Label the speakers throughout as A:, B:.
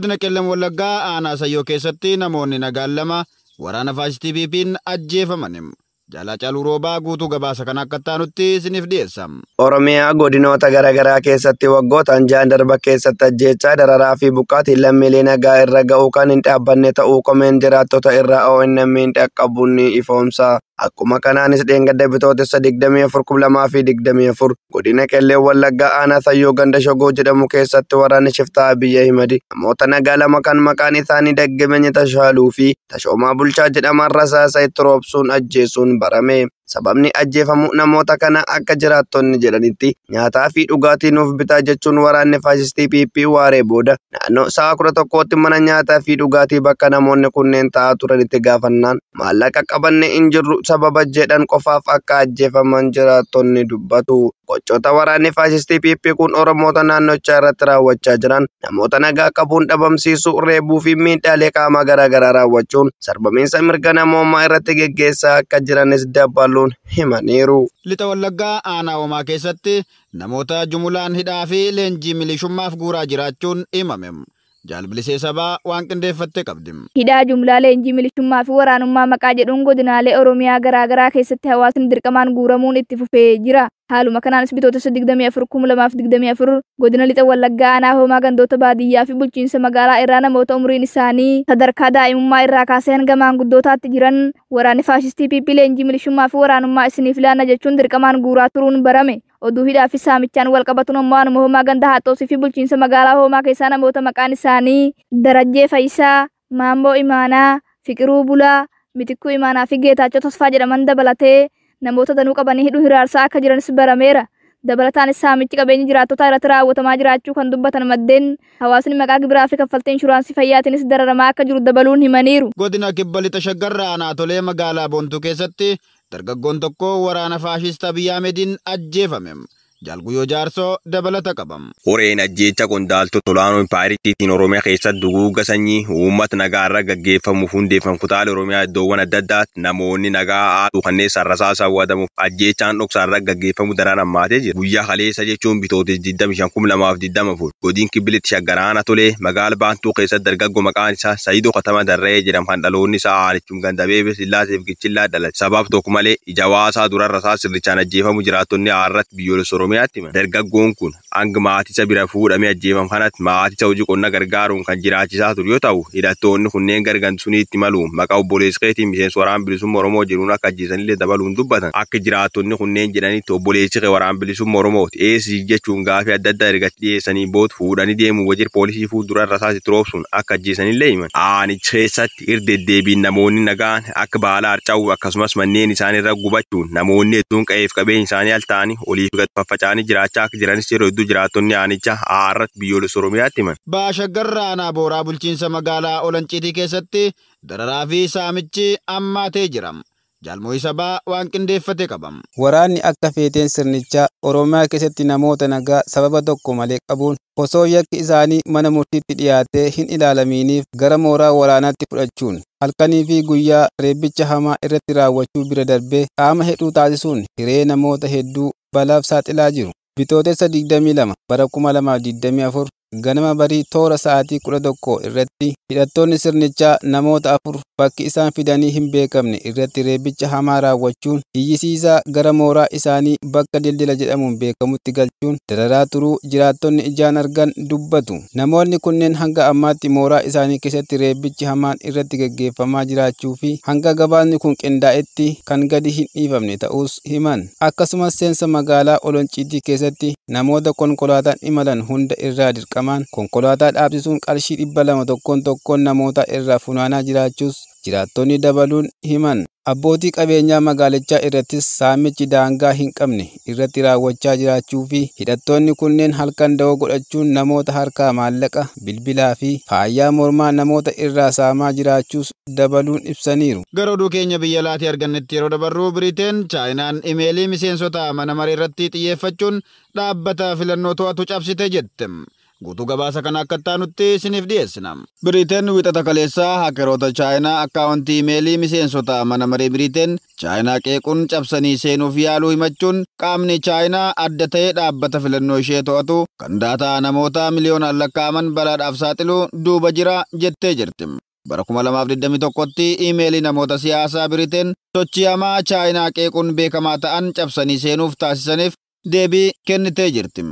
A: Godina Qellan Wallaggaa aanaa Sayyoo keessatti namoonni nagaa lama waraana faasitiiviifiin ajjeefaman. Jalacaaluu roobaa guutuu gabaasa kan akka taanutti isiniif dhiyeessam.
B: Oromiyaa godinoota garaa keessatti waggootaan ja'an darba keessatti ajjeechaa dararaa fi buqqaatiin lammiilee nagaa irra ga'uu kan hin dhaabbanne ta'uu qomeen jiraattota irraa ONM'n dhaqqabuun ifoomsa. Akkuma kanaanis dheengadda bitootessa 24 fi 24 godina qellee wallaggaa aanaa Tayyoo ganda shogoo jedhamu keessatti waraanni shiftaa biyya himadi namoota nagaa lama kan maqaan isaanii daggamenya tashaaluu fi tashoomaa bulchaa jedhaman rasaasa itti roobsuun ajjeessuun barame. Sababni famu namota kana akka ni jedaniti. nyaataa fi dhugaatii bita jechun jechuun ne faasistii PP waaree booda naannoo sa'a to koti mana nyaataa fi dugati bakka namoonni kunneen taa'aa turanitti Mala maallaqa qabanne hin sabab ajje dan kofaf akka ajjeefaman jiraattonni dubbatu. Gochoota ne faasistii PP kun ora Oromoota naannochaa irratti raawwachaa jiran namoota nagaa qabuun dhabamsiisuu, rebu fi miidhaalee qaamaa garaagaraa raawwachuun sarbamiinsa mirga namoomaa irratti gesa akka jiranis dabaluu ooluun
A: Wallaggaa aanaa hoomaa keessatti namoota jumulaan hidhaa fi leenjii milishummaaf guuraa jiraachuun himame. Jaalbilisee sabaa waan qindeeffattee qabdi.
C: Hidhaa jumlaa leenjii milishummaa fi waraanummaa maqaa jedhuun godinaalee Oromiyaa garaa garaa keessatti hawaasni dirqamaan guuramuun itti fufee jira. haaluma kanaanis bitoota 24,000 godina lixa wallaggaa aanaa hoomaa gandoota baadiyyaa fi bulchiinsa magaalaa irraa namoota umriin isaanii sadarkaa daa'imummaa irraa kaasee hanga maanguddootaatti jiran waraanni faashistii piipii leenjii milishummaa fi waraanummaa isiniif laanna jechuun dirqamaan guuraa turuun barame oduu hidhaa fi saamichaan wal qabatuun immoo anuma hoomaa ganda haaxoosii fi bulchiinsa magaalaa hoomaa keessaa namoota maqaan isaanii Darajjee Fayisaa, Maamboo Imaanaa, Fiqiruu Bulaa, Mitikuu Imaanaa fi Geetaachoo Tasfaa jedhaman dabalatee namoota danuu qabanii hidhuu hiraarsaa akka jiran barameera. Dabalataan saamichi qabeenya jiraattotaa irratti raawwatamaa jiraachuu kan dubbatan maddeen hawaasni maqaa afrika fi kaffaltii inshuraansii fayyaatiinis dararamaa akka jiru dabaluun himaniru Godina
A: kibba lixa shaggarraa Anaatolee magaalaa Boontuu keessatti dargaggoon tokko waraana faashistaa biyya Ahmediin jalguyyoo jaarsoo dabalata qabam.
D: Horeen ajjeecha qondaaltu tolaanoo impaayiriitiitiin Oromiyaa keessa duguugga sanyii uummat nagaarra gaggeeffamuuf hundeeffam kutaalee Oromiyaa iddoowwan adda addaatti namoonni nagaa haaduu kanneen sarrasaa sawwaatamuuf ajjeechaan dhoksaarra gaggeeffamu daraan hammaatee jira. Guyyaa kaleessa jechuun bitootis 25,020 fur godin kibbilitti shaggaraana tolee magaal baantuu keessatti dargaggoo maqaan isaa Sayidoo Katama Darree jedhamu kan dhaloonni isaa aanichum gandabeebe sillaaseef gichillaa dhalate. Sabaaf tokko malee ija waasaa durarrasaa sirrichaan ajjeefamu jiraattonni haarratti biyyoolessa Oromiyaa Oromiyaatti himan. dargaggoon kun hanga maatisa bira fuudhamee ajjeefamu kanatti maatisa hojii qonnaa gargaaruun kan jiraachisaa ture yoo ta'u hidhattoonni kunneen gargantu suniitti maluun maqaa obboleessa keetiin miseensa waraan bilisummaa Oromoo jedhuun akka ajjeesanillee dabaluun dubbatan akka jiraattonni kunneen jedhanitti obboleessi kee waraan bilisummaa Oromooti eessi jechuun gaafii adda addaa erga dhiyeessanii booda fuudhanii deemu wajjin poolisii fuuldura irra itti roobsuun akka ajjeesanillee himan. Aanicha keessatti irra deddeebiin namoonni nagaan akka baala harcaa'u akkasumas manneen isaanii irra gubachuun namoonni hedduun qe'eef qabeenya isaanii al ta'anii oliif gadi faffaca'u. faca'anii jiraachaa akka jiranis yeroo hedduu jiraattonni aanichaa haarratti biyyoolessa himan.
A: Baashaggar Raanaa Booraa bulchiinsa magaalaa Olanciitii keessatti dararaa fi saamichi ammaatee jirama. isa sabaa waan qindeeffate qabam.
D: Waraanni
C: akka feeteen sirnichaa Oromiyaa keessatti namoota nagaa sababa tokko malee qabuun osoo yakki isaanii mana murtiitti dhiyaatee hin ilaalaminiif gara mooraa waraanaatti fudhachuun halkanii fi guyyaa reebbicha hamaa irratti raawwachuu bira darbee qaama hedduu taasisuun hiree namoota hedduu balaaf saaxilaa jiru. Bitootessa 22 afur? ganama barii toora sa'aatii kudha tokko irratti hidhattoonni sirnichaa namoota afur bakki isaan fidanii hin beekamne irratti reebbicha hamaa raawwachuun hiyyisiisaa gara mooraa isaanii bakka dildila jedhamuun beekamutti galchuun dararaa turuu jiraattonni ijaan argan dubbatu. Namoonni kunneen hanga ammaatti mooraa isaanii keessatti reebbichi hamaan irratti gaggeeffamaa jiraachuu fi hanga gabaasni kun qindaa'etti kan gadi hin dhiifamne ta'us himan. Akkasumas seensa magaalaa Olonciitii keessatti namoota konkolaataan imalan hunda irraa dirqama. konkolaataa dhaabsisuun qarshii dhibba tokkoon namoota irraa funaanaa jiraachuus jiraattonni dabaluun himan. Abbootii qabeenyaa magaalichaa irrattis saamichi daangaa hin qabne irratti raawwachaa jiraachuu fi hidhattoonni kunneen halkan da'oo godhachuun namoota harkaa maallaqa, bilbilaa fi faayyaa mormaa namoota irraa saamaa jiraachuus dabaluun ibsaniiru.
A: oduu keenya biyya laatii argannetti yeroo dabarru Biriteen Chaayinaan imeelii miseensota mana maree irratti xiyyeeffachuun dhaabbata filannoo to'atu cabsite jette. guutuu gabaasa kana akka taanutti isiniif dhiyeessina. Biriiteen wixata kaleessaa hakeroota Chaayinaa akkaawuntii imeelii miseensota mana maree Biriiteen Chaayinaa qeequun cabsanii seenuuf yaaluu himachuun qaamni Chaayinaa adda ta'ee dhaabbata filannoo ishee to'atu kan daataa namoota miliyoonaan lakkaa'aman balaadhaaf saaxilu duuba jira jettee jirti. bara 2021tti imeelii namoota siyaasaa Biriiteen sochii hamaa Chaayinaa qeequun beekamaa ta'an cabsanii seenuuf taasisaniif deebii kennitee jirti.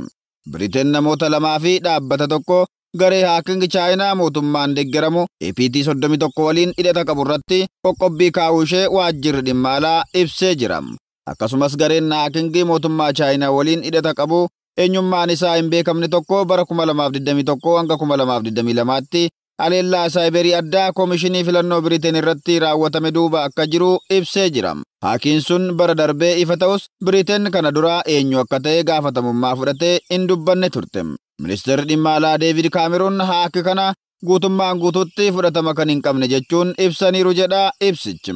A: Biriteen namoota lamaa fi dhaabbata tokko garee haaking chaayinaa mootummaan deeggaramu APT 31 waliin hidhata qabu irratti qoqqobbii kaa'uu ishee waajjirri dhimma alaa ibsee jiram. Akkasumas gareen haakingii mootummaa chaayinaa waliin hidhata qabu eenyummaan isaa hin beekamne tokko bara 2021 hanga 2022tti aleellaa saayiberii addaa koomishinii filannoo Biriteen irratti raawwatame duuba akka jiru ibsee jiram. Haakiin sun bara darbee ifa ta'us Biriteen kana duraa eenyu akka ta'e gaafatamummaa fudhatee hin dubbanne turte. ministeri dhimma alaa Deevid Kaameruun haaki kana guutummaan guutuutti fudhatama kan hin qabne jechuun ibsaniiru jedha ibsichi.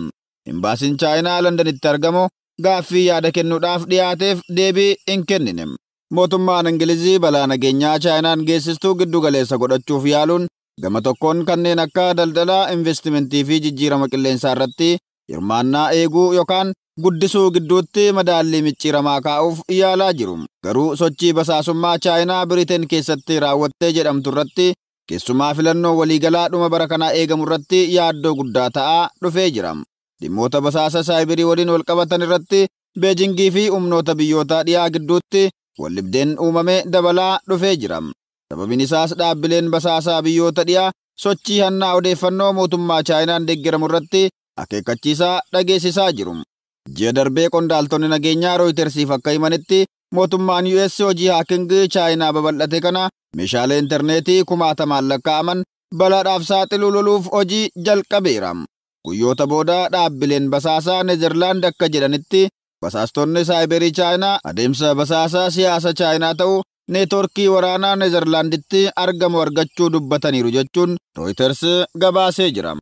A: Imbaasiin Chaayinaa Londanitti argamu gaaffii yaada kennuudhaaf dhiyaateef deebii hin kennine. Mootummaan Ingilizii balaa nageenyaa Chaayinaan geessistuu giddugaleessa godhachuuf yaaluun gama tokkoon kanneen akka daldalaa investimentii fi jijjiirama qilleensaa irratti Hirmaannaa eeguu yookaan guddisuu gidduutti madaallii micciiramaa kaa'uuf yaalaa jiru. Garuu sochii basaasummaa Chaayinaa Biriteen keessatti raawwattee jedhamtu irratti keessumaa filannoo waliigalaa dhuma bara kanaa eegamu irratti yaaddoo guddaa ta'aa dhufee jiram Dhimmoota basaasa saayibirii waliin walqabatan irratti Beejingii fi humnoota biyyoota dhi'aa gidduutti wallibdeen uumamee dabalaa dhufee jiram Sababiin isaas dhaabbileen basaasaa biyyoota dhiyaa sochii hannaa odeeffannoo mootummaa Chaayinaan deeggaramu irratti akeekkachiisaa dhageessisaa jiru. Ji'a darbee qondaaltonni nageenyaa rooyitersiif akka himanitti mootummaan US hojii haakingii chaayinaa babal'ate kana meeshaalee intarneetii kumaatamaan lakkaa'aman balaadhaaf saaxiluu loluuf hojii jalqabeera. Guyyoota booda dhaabbileen basaasaa Neezerlaand akka jedhanitti basaastonni saayiberii chaayinaa adeemsa basaasaa siyaasa chaayinaa ta'u neetoorkii waraanaa Neezerlaanditti argamu argachuu dubbataniiru jechuun Rooyitersi gabaasee jira.